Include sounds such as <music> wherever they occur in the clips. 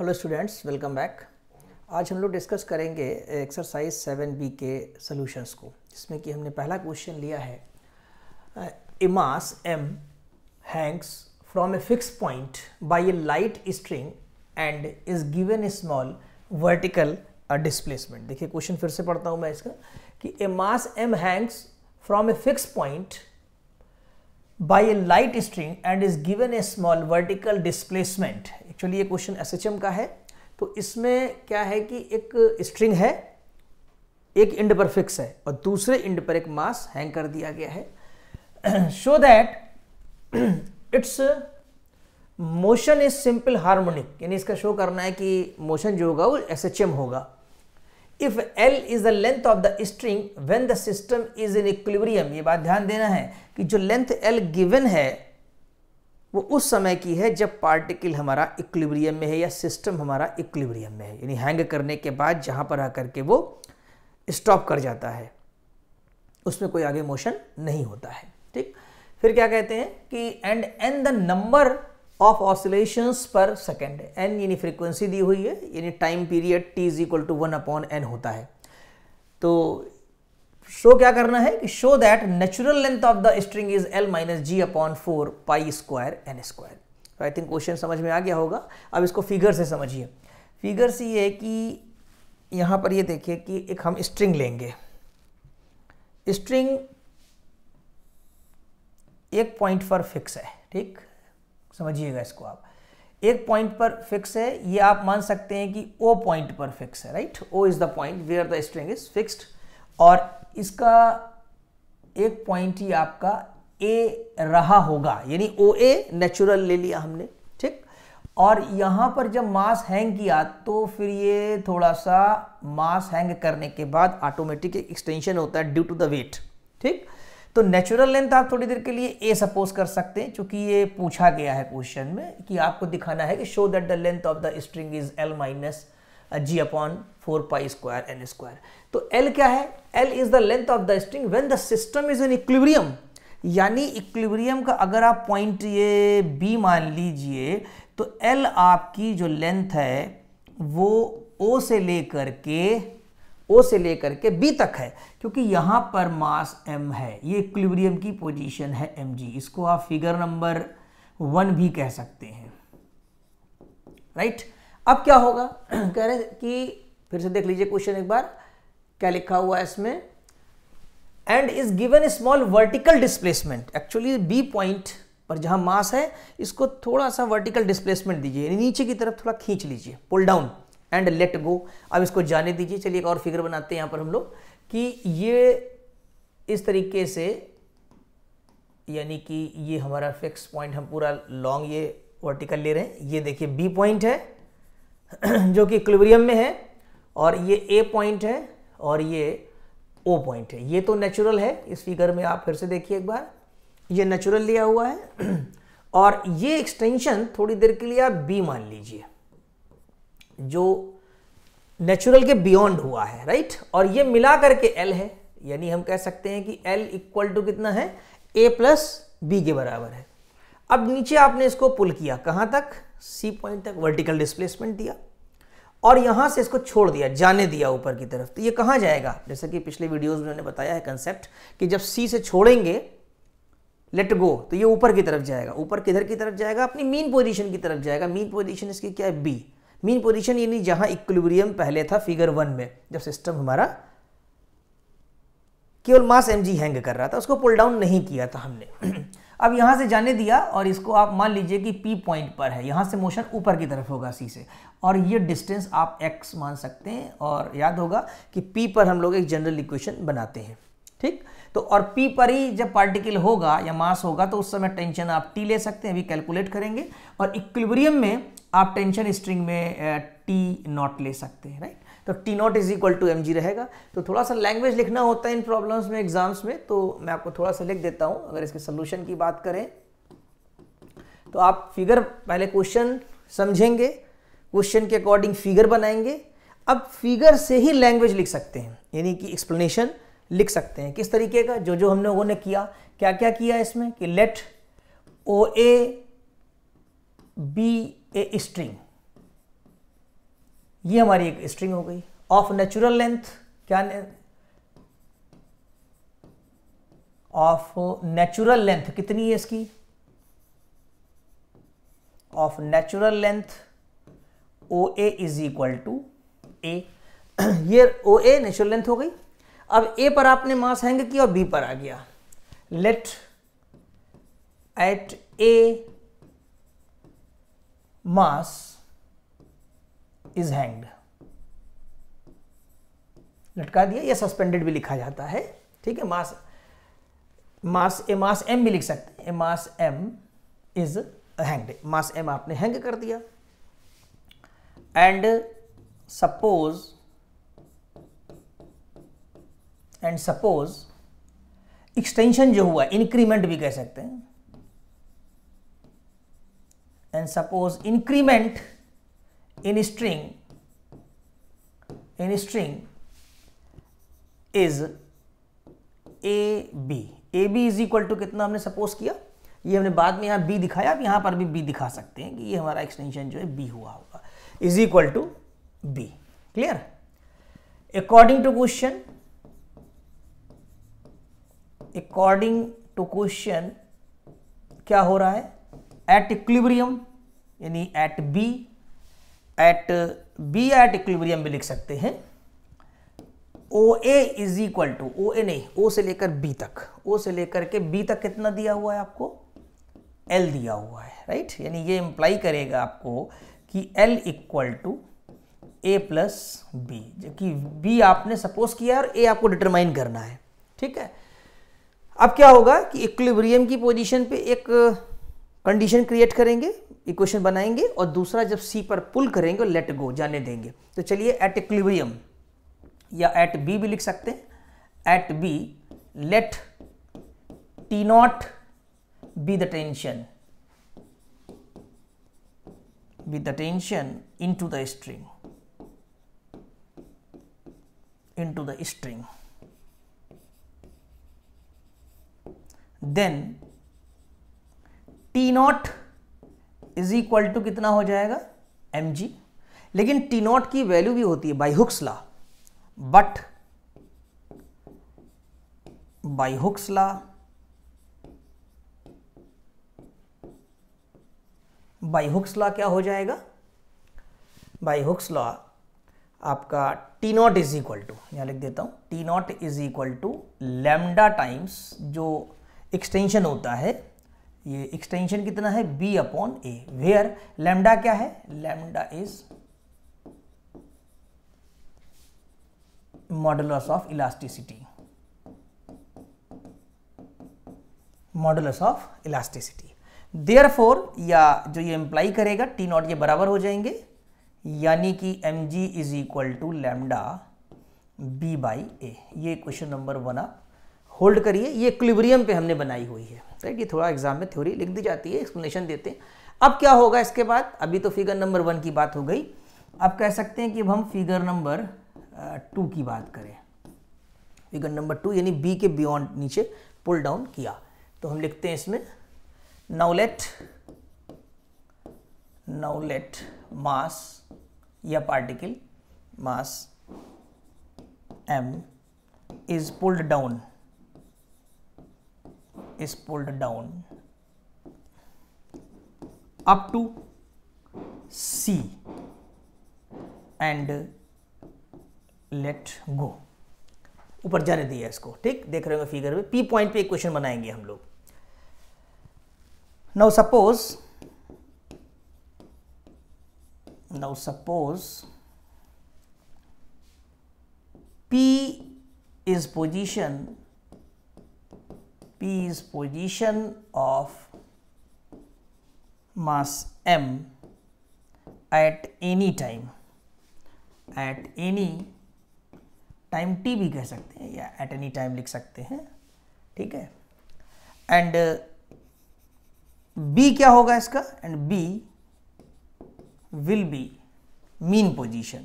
Hello students welcome back आज हम लोग डिस्कस करेंगे एक्सरसाइज सेवन बी के सॉल्यूशंस को जिसमें कि हमने पहला क्वेश्चन लिया है a mass M hangs from a fix point by a light string and is given a small vertical displacement देखिए क्वेश्चन फिर से पढ़ता हूँ मैं इसका कि a mass M hangs from a fix point by a light string and is given a small vertical displacement actually ये question M का है तो इसमें क्या है कि एक string है एक इंड पर फिक्स है और दूसरे इंड पर एक मास हैंग कर दिया गया है show that its motion is simple harmonic यानी इसका शो करना है कि मोशन जो होगा वो एस एच एम होगा If L is the length of the string when the system is in equilibrium, ये बात ध्यान देना है कि जो लेंथ एल given है वो उस समय की है जब पार्टिकल हमारा इक्विलिब्रियम में है या सिस्टम हमारा इक्विलिब्रियम में है यानी हैंग करने के बाद जहां पर आकर के वो स्टॉप कर जाता है उसमें कोई आगे मोशन नहीं होता है ठीक फिर क्या कहते हैं कि and N the number of oscillations per second N यानी फ्रीक्वेंसी दी हुई है यानी time period T is equal to one upon N होता है तो शो क्या करना है कि show that natural length of the string is L minus ji upon four pi square N square I think question समझ में आ गया होगा अब इसको फिगर से समझिए फिगर से ये है कि यहाँ पर ये देखिए कि एक हम स्ट्रिंग लेंगे स्ट्रिंग एक पॉइंट पर फिक्स है ठीक समझिएगा इसको आप एक पॉइंट पर फिक्स है ये आप मान सकते हैं कि ओ पॉइंट पर फिक्स है right O is the point where the string is fixed और इसका एक पॉइंट ही आपका ए रहा होगा यानी ओ ए नेचुरल ले लिया हमने ठीक और यहां पर जब मास हैंग किया तो फिर ये थोड़ा सा मास हैंग करने के बाद ऑटोमेटिक एक्सटेंशन होता है ड्यू टू द वेट ठीक तो नेचुरल लेंथ आप थोड़ी देर के लिए ए सपोज कर सकते हैं क्योंकि ये पूछा गया है क्वेश्चन में कि आपको दिखाना है कि show that the length of the string is L minus ji upon four pi square N square तो एल क्या है L is the length of the string when the system is in equilibrium यानी equilibrium का अगर आप point ये B मान लीजिए तो एल आपकी जो लेंथ है वो ओ से लेकर के ओ से लेकर के बी तक है क्योंकि यहाँ पर मास एम है ये इक्विलिब्रियम की पोजीशन है एम जी इसको आप फिगर नंबर वन भी कह सकते हैं राइट अब क्या होगा <clears throat> कह रहे कि फिर से देख लीजिए क्वेश्चन एक बार क्या लिखा हुआ है इसमें and is given small vertical displacement actually B point पर जहां मास है इसको थोड़ा सा वर्टिकल डिस्प्लेसमेंट दीजिए नीचे की तरफ थोड़ा खींच लीजिए pull down and let go अब इसको जाने दीजिए चलिए एक और फिगर बनाते हैं यहाँ पर हम लोग कि ये इस तरीके से यानी कि ये हमारा फिक्स पॉइंट हम पूरा लॉन्ग ये वर्टिकल ले रहे हैं ये देखिए बी पॉइंट है <clears throat> जो कि क्लिबरियम में है और ये ए पॉइंट है और ये ओ पॉइंट है ये तो नेचुरल है इस फिगर में आप फिर से देखिए एक बार ये नेचुरल लिया हुआ है <clears throat> और ये एक्सटेंशन थोड़ी देर के लिए आप बी मान लीजिए जो नेचुरल के बियॉन्ड हुआ है राइट और ये मिला करके एल है यानी हम कह सकते हैं कि एल इक्वल टू कितना है ए प्लस बी के बराबर है अब नीचे आपने इसको पुल किया कहां तक सी पॉइंट तक वर्टिकल डिस्प्लेसमेंट दिया और यहां से इसको छोड़ दिया जाने दिया ऊपर की तरफ तो ये कहां जाएगा जैसे कि पिछले वीडियोस में बताया है कंसेप्ट कि जब सी से छोड़ेंगे लेट गो तो ये ऊपर की तरफ जाएगा ऊपर किधर की तरफ जाएगा अपनी मीन पोजीशन की तरफ जाएगा मीन पोजीशन इसकी क्या है बी मीन पोजीशन यानी जहां इक्विलिब्रियम पहले था फिगर वन में जब सिस्टम हमारा केवल मास एम हैंग कर रहा था उसको पुल डाउन नहीं किया था हमने <clears throat> अब यहां से जाने दिया और इसको आप मान लीजिए कि पी पॉइंट पर है यहां से मोशन ऊपर की तरफ होगा सी से और ये डिस्टेंस आप एक्स मान सकते हैं और याद होगा कि पी पर हम लोग एक जनरल इक्वेशन बनाते हैं ठीक तो और पी पर ही जब पार्टिकल होगा या मास होगा तो उस समय टेंशन आप टी ले सकते हैं अभी कैलकुलेट करेंगे और इक्विलिब्रियम में आप टेंशन स्ट्रिंग में टी नॉट ले सकते हैं राइट तो T not is equal to M G रहेगा तो थोड़ा सा लैंग्वेज लिखना होता है इन प्रॉब्लम्स में एग्जाम्स में तो मैं आपको थोड़ा सा लिख देता हूँ अगर इसके सोल्यूशन की बात करें तो आप फिगर पहले क्वेश्चन समझेंगे क्वेश्चन के अकॉर्डिंग फिगर बनाएंगे अब फिगर से ही लैंग्वेज लिख सकते हैं यानी कि एक्सप्लेनेशन लिख सकते हैं किस तरीके का जो जो हम लोगों ने किया क्या क्या किया इसमें कि let O A B a string ये हमारी एक स्ट्रिंग हो गई ऑफ नेचुरल लेंथ क्या ऑफ नेचुरल लेंथ कितनी है इसकी of natural length O A is equal to A ये ओ ए नेचुरल लेंथ हो गई अब ए पर आपने मास हैंग किया और बी पर आ गया let at a mass is hang लटका दिया या सस्पेंडेड भी लिखा जाता है ठीक है मास मास ए मास एम भी लिख सकते हैं a mass m is hanged mass m आपने हैंग कर दिया and suppose and suppose extension जो हुआ इंक्रीमेंट भी कह सकते हैं and suppose increment in string in string is a B a b is equal to कितना हमने सपोज किया ये हमने बाद में यहां बी दिखाया आप यहां पर भी बी दिखा सकते हैं कि ये हमारा एक्सटेंशन जो है बी हुआ होगा is equal to b clear according to question according to question क्या हो रहा है एट इक्विब्रियम यानी at b at b at equilibrium भी लिख सकते हैं O A is equal to O A नहीं ओ से लेकर बी तक ओ से लेकर के बी तक कितना दिया हुआ है आपको एल दिया हुआ है राइट यानी ये इंप्लाई करेगा आपको कि l equal to a plus b जबकि बी आपने सपोज किया और ए आपको डिटरमाइन करना है ठीक है अब क्या होगा कि इक्विलिब्रियम की पोजीशन पे एक कंडीशन uh, क्रिएट करेंगे इक्वेशन बनाएंगे और दूसरा जब सी पर पुल करेंगे लेट गो जाने देंगे तो चलिए एट इक्विलिब्रियम या एट बी भी लिख सकते हैं at b let T naught be the tension be the tension into the string into the string then T not is equal to कितना हो जाएगा एम जी लेकिन टी नॉट की वैल्यू भी होती है by Hooke's law but by Hooke's law by Hooke's law क्या हो जाएगा बाई हुक्स लॉ आपका T not is equal to यहां लिख देता हूं T not is equal to lambda times जो एक्सटेंशन होता है ये एक्सटेंशन कितना है b upon a where lambda क्या है lambda is modulus of elasticity modulus of elasticity therefore या जो ये एम्प्लाई करेगा टी नॉट ये बराबर हो जाएंगे यानी कि m g is equal to lambda b by a ये क्वेश्चन नंबर वन आप होल्ड करिए ये इक्विलिब्रियम पे हमने बनाई हुई है राइट ये थोड़ा एग्जाम में थ्योरी लिख दी जाती है एक्सप्लेनेशन देते हैं अब क्या होगा इसके बाद अभी तो फिगर नंबर वन की बात हो गई अब कह सकते हैं कि अब हम फिगर नंबर टू की बात करें फिगर नंबर टू यानी बी के बियॉन्ड नीचे पुल डाउन किया तो हम लिखते हैं इसमें नौलेट लेट मास या particle mass m is pulled down is pulled down up to C and let go ऊपर जाने दिया इसको ठीक देख रहे हो फिगर में पी पॉइंट पे क्वेश्चन बनाएंगे हम लोग now suppose now suppose P is position P is position of mass m at any time at any time T भी कह सकते हैं या एट एनी टाइम लिख सकते हैं ठीक है एंड बी uh, क्या होगा इसका and b will be mean position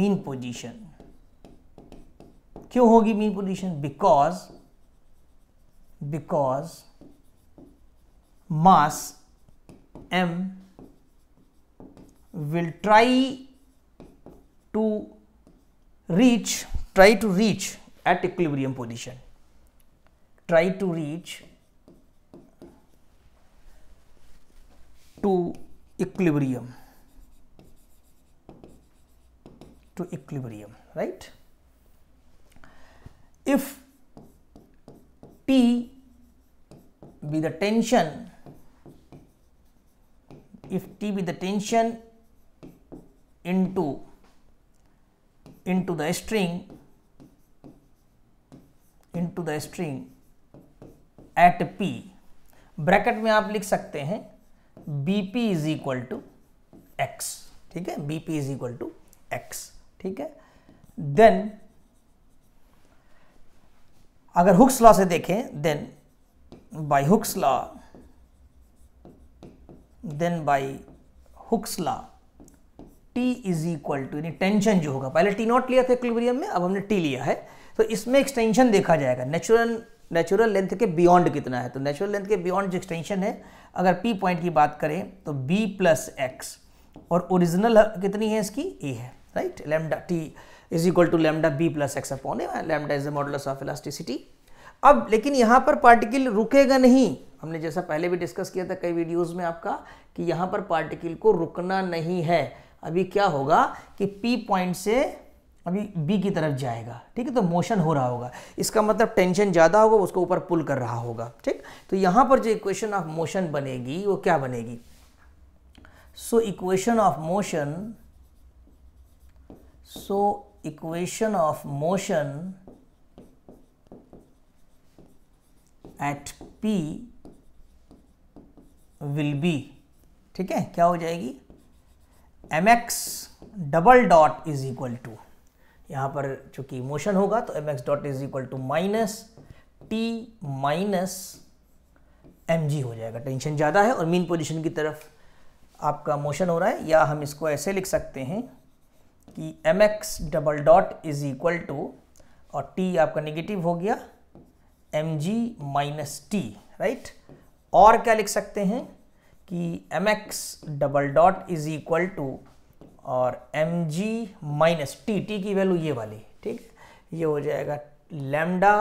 mean position क्यों होगी mean position because because mass m will try to reach try to reach at equilibrium position try to reach to equilibrium to equilibrium right if p be the tension if T be the tension into into the string into the string at P bracket में आप लिख सकते हैं bp P is equal to x ठीक है b P is equal to x ठीक है then अगर हुक्स लॉ से देखें then by hook's law, then by hook's law, T is equal to यानी टेंशन जो होगा पहले T नॉट लिया था equilibrium में अब हमने T लिया है तो इसमें एक्सटेंशन देखा जाएगा नेचुरल नेचुरल लेंथ के बियॉन्ड कितना है तो नेचुरल लेंथ के बियॉन्ड जो एक्सटेंशन है अगर पी पॉइंट की बात करें तो बी प्लस एक्स और ओरिजिनल कितनी है इसकी ए है right lambda T is equal to lambda b plus x upon lambda is the model of elasticity अब लेकिन यहाँ पर पार्टिकल रुकेगा नहीं हमने जैसा पहले भी डिस्कस किया था कई वीडियोस में आपका कि यहाँ पर पार्टिकल को रुकना नहीं है अभी क्या होगा कि पी पॉइंट से अभी बी की तरफ जाएगा ठीक है तो मोशन हो रहा होगा इसका मतलब टेंशन ज़्यादा होगा उसको ऊपर पुल कर रहा होगा ठीक तो यहाँ पर जो इक्वेशन ऑफ मोशन बनेगी वो क्या बनेगी so equation of motion so equation of motion at P will be ठीक है क्या हो जाएगी m x double dot is equal to यहाँ पर चूंकि मोशन होगा तो m x dot is equal to minus T minus m g हो जाएगा टेंशन ज़्यादा है और मीन पोजिशन की तरफ आपका मोशन हो रहा है या हम इसको ऐसे लिख सकते हैं कि m x double dot is equal to और टी आपका नेगेटिव हो गया m g minus T right और क्या लिख सकते हैं कि m x double dot is equal to और m g minus T T की वैल्यू ये वाली ठीक ये हो जाएगा lambda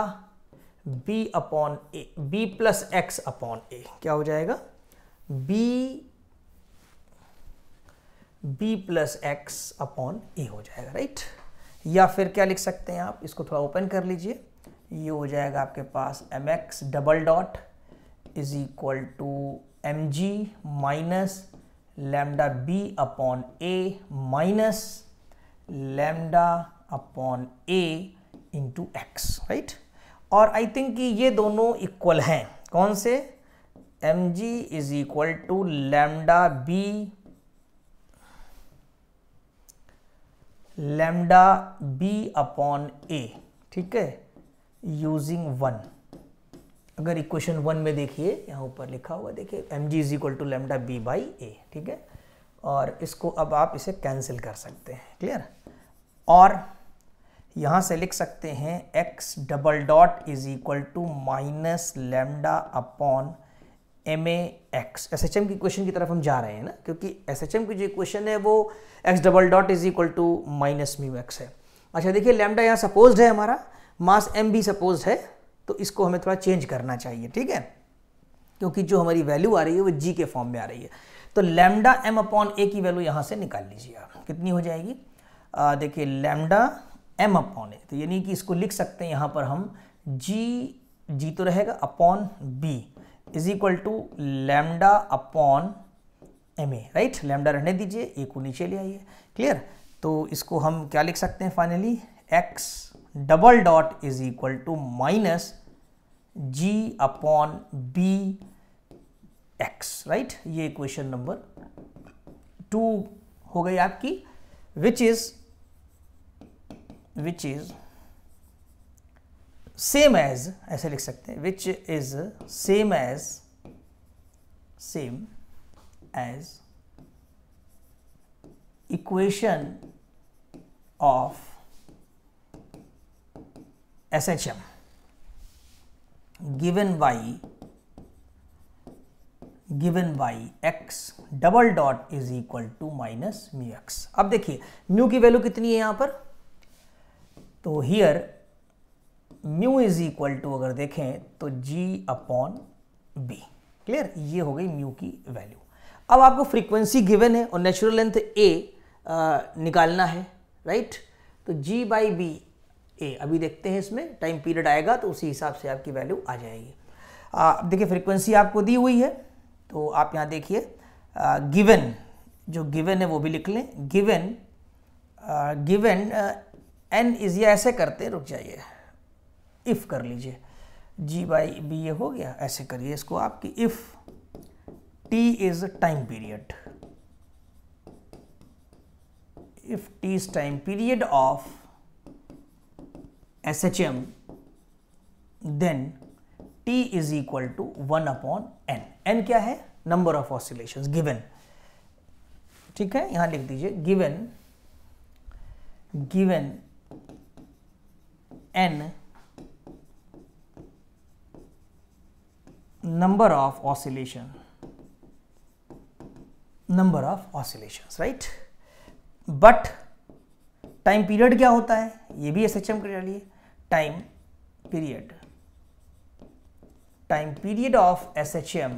b upon a b plus x upon a क्या हो जाएगा b b plus x upon a हो जाएगा राइट या फिर क्या लिख सकते हैं आप इसको थोड़ा ओपन कर लीजिए ये हो जाएगा आपके पास m x double dot is equal to M g minus lambda b upon a minus lambda upon a into x right और आई थिंक कि ये दोनों इक्वल हैं कौन से m g is equal to lambda b lambda b upon a ठीक है using one अगर इक्वेशन वन में देखिए यहाँ ऊपर लिखा हुआ देखिए m g is equal to lambda b by a ठीक है और इसको अब आप इसे कैंसिल कर सकते हैं क्लियर और यहाँ से लिख सकते हैं x double dot is equal to minus lambda upon m a x S H M की क्वेश्चन की तरफ हम जा रहे हैं ना क्योंकि एस एच एम की जो क्वेश्चन है वो x double dot is equal to minus mu x है अच्छा देखिए लेमडा यहाँ सपोज है हमारा मास एम भी सपोज है तो इसको हमें थोड़ा चेंज करना चाहिए ठीक है क्योंकि जो हमारी वैल्यू आ रही है वो जी के फॉर्म में आ रही है तो लैमडा एम अपॉन ए की वैल्यू यहाँ से निकाल लीजिए आप कितनी हो जाएगी देखिए लैमडा एम अपॉन ए तो यानी कि इसको लिख सकते हैं यहाँ पर हम जी जी तो रहेगा upon b is equal to lambda upon m a right lambda रहने दीजिए ए को नीचे ले आइए क्लियर तो इसको हम क्या लिख सकते हैं finally x double dot is equal to minus ji upon b x right ये क्वेश्चन नंबर टू हो गई आपकी which is which is same as ऐसे लिख सकते हैं which is same as same as equation of SHM H M given by x double dot is equal to minus mu x अब देखिए mu की वैल्यू कितनी है यहां पर तो here mu is equal to अगर देखें तो जी अपॉन बी क्लियर ये हो गई म्यू की वैल्यू अब आपको फ्रीक्वेंसी गिवन है और नेचुरल लेंथ ए निकालना है राइट तो जी बाई बी ए अभी देखते हैं इसमें टाइम पीरियड आएगा तो उसी हिसाब से आपकी वैल्यू आ जाएगी अब देखिए फ्रिक्वेंसी आपको दी हुई है तो आप यहाँ देखिए गिवन जो गिवन है वो भी लिख लें गिवन गिवन एन इज या ऐसे करते रुक जाइए इफ़ कर लीजिए जी बाई बी ये हो गया ऐसे करिए इसको आपकी if T is time period if T is time period of SHM, then T is equal to 1 upon n. n क्या है नंबर ऑफ ऑसिलेशन गिवन ठीक है यहां लिख दीजिए given given n number of oscillation number of oscillations right but time period क्या होता है ये भी एस एच एम के लिए time period time period of SHM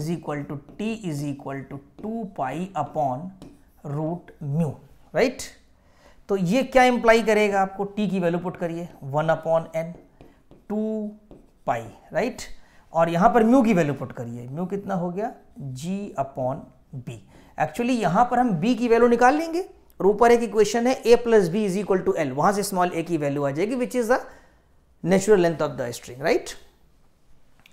is equal to T is equal to 2 pi upon root mu right तो ये क्या इंप्लाई करेगा आपको T की वैल्यू पुट करिए 1 अपॉन एन 2 पाई राइट और यहां पर म्यू की वैल्यू पुट करिए म्यू कितना हो गया G अपॉन बी एक्चुअली यहां पर हम B की वैल्यू निकाल लेंगे ऊपर एक इक्वेशन है a plus b is equal to l वहां से स्मॉल ए की वैल्यू आ जाएगी which is the natural length of the string right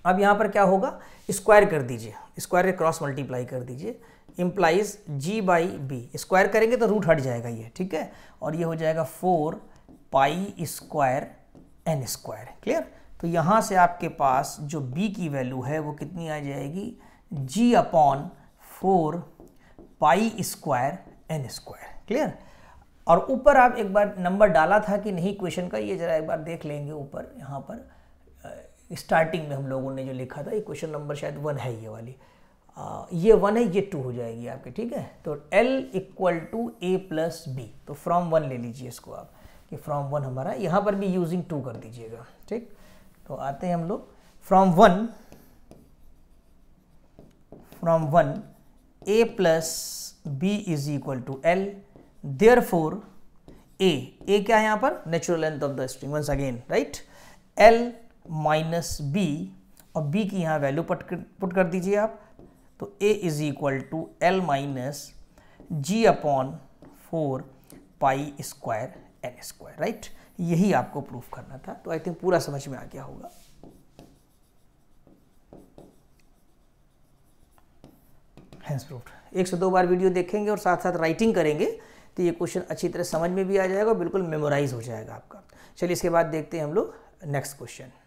अब यहाँ पर क्या होगा स्क्वायर कर दीजिए स्क्वायर के क्रॉस मल्टीप्लाई कर दीजिए implies g by b square करेंगे तो रूट हट जाएगा ये ठीक है और ये हो जाएगा four pi square N square clear तो यहाँ से आपके पास जो b की वैल्यू है वो कितनी आ जाएगी g upon four pi square N square clear और ऊपर आप एक बार नंबर डाला था कि नहीं क्वेश्चन का ये ज़रा एक बार देख लेंगे ऊपर यहाँ पर स्टार्टिंग में हम लोगों ने जो लिखा था ये क्वेश्चन नंबर शायद वन है ये वाली आ, ये वन है ये टू हो जाएगी आपके ठीक है तो l equal to a plus b तो फ्रॉम वन ले लीजिए इसको आप कि फ्रॉम वन हमारा यहाँ पर भी यूजिंग टू कर दीजिएगा ठीक तो आते हैं हम लोग from one from one a plus b is equal to l therefore a a क्या है यहां पर natural length of the string once again right l minus b और बी की यहां वैल्यू पुट कर दीजिए आप तो a is equal to l minus ji upon four pi square N square right यही आपको प्रूफ करना था तो आई थिंक पूरा समझ में आ गया होगा हैंस प्रूफ एक से दो बार वीडियो देखेंगे और साथ साथ राइटिंग करेंगे तो ये क्वेश्चन अच्छी तरह समझ में भी आ जाएगा और बिल्कुल मेमोराइज हो जाएगा आपका चलिए इसके बाद देखते हैं हम लोग नेक्स्ट क्वेश्चन